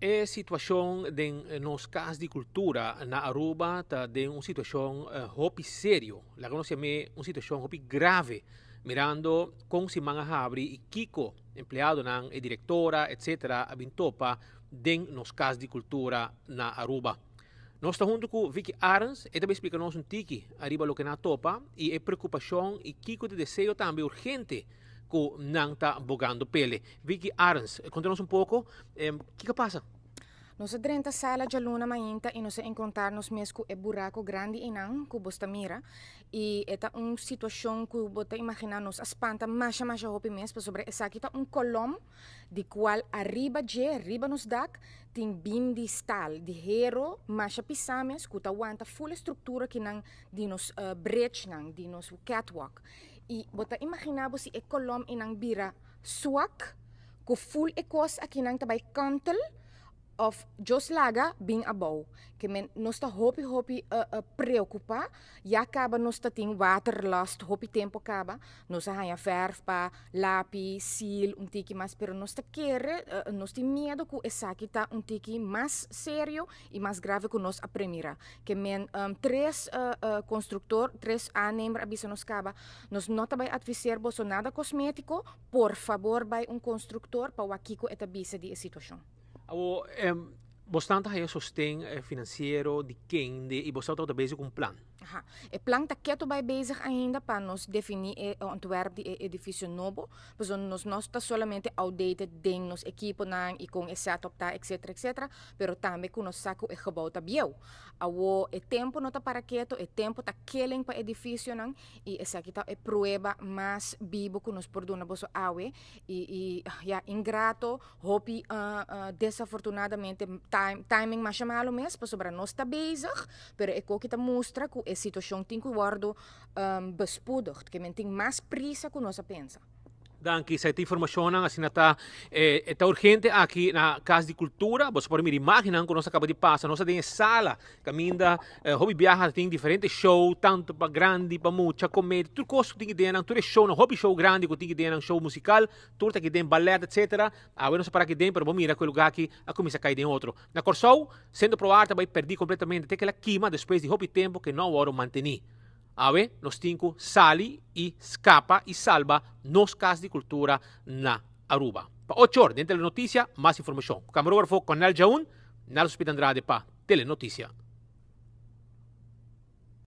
É situação de eh, nos casos de cultura na Aruba tá de un um situación uh, eh, hopi sério. La conocemos un situación hopi grave. Mirando com van Habri e Kiko, empleado na e eh, diretora, etc., a topa de nos casos de cultura na Aruba. Nós estamos junto con Vicky Arons, e também explica-nos um tiki, arriba lo que na topa, y es preocupación y Kiko de deseo también urgente ku nangta bogando pele. Vicky Arns, contanos un poco, eh, ¿qué pasa? Nos la sala de luna y nos encontrarnos mesco e buraco grande y nan cubo bosta mira y eta un situación ku bota imaginarnos espanta más más hopi mespa pues sobre esa está un colom de cual arriba je arriba nos dac tin bim distal, stal di hero más pisames aguanta full estructura que nan nos uh, nan nos catwalk i bota imaginabo si ekolom inang bira swak gevoel ek was ek inang tabay kantel of Joslaga being a bow. Que men nos ta hopi hopi uh, uh, preocupa, ja kaba nos ta ting waterlast, hopi tempo kaba, nos ha ja verfpa, lapi, sil, um tiki mas, pero nos ta quere, uh, eh, nos ti miedo ku esaki ta um tiki mas serio e mas grave ku nos a premira. Que men um, tres uh, uh, constructor, tres anemer abisa nos kaba, nos nota bai adviser boso nada cosmético, por favor bai un constructor pa wakiko etabisa di situação. Você tem um hay financeiro e financiero de quien de, y vosotros um plano. Aha. O plano está quieto, vai bezig ainda para nos definir eh, o Antwerp de eh, edifício novo, porque nós não está solamente outdated ding nos equipo nan e com esse setup tá, etc, etc, pero também com nos saco e gebouw tá bio. Awo e eh, tempo não está para quieto, o tempo está killing para edifício nan e essa aqui tá é prueba mais vivo que nos por perdona boso awe e e ja ingrato, hopi uh, uh, desafortunadamente time, timing mais chamalo mesmo, porque nós está bezig, pero é que está mostra que situação tem que guardo um, ah, bespudo, que tem mais prisa que nossa pensa. Dankie, se het informasiona assim está eh, äh, está urgente aqui na Casa de Cultura. Você pode me imaginar que nós acaba de passar, nós tem sala, caminda, eh, hobby viaja, tem diferentes shows, tanto para grande, para muita comédia, tudo coisa que tem que ter, tudo show, no hobby show grande que tem que show musical, tudo que tem ballet, etc. ver ah, não sei para que tem, mas vamos mirar aquele lugar aqui, ah, a começar a cair em outro. Na Corsou, sendo pro arte, vai perder completamente que aquela quima depois de hobby tempo que não hora manter. Ave, los cinco, sali y escapa y salva nos cas de cultura na Aruba. Pa ocho horas, dentro de la noticia, más información. Camarógrafo Conal Jaun, el Hospital Andrade pa Telenoticia.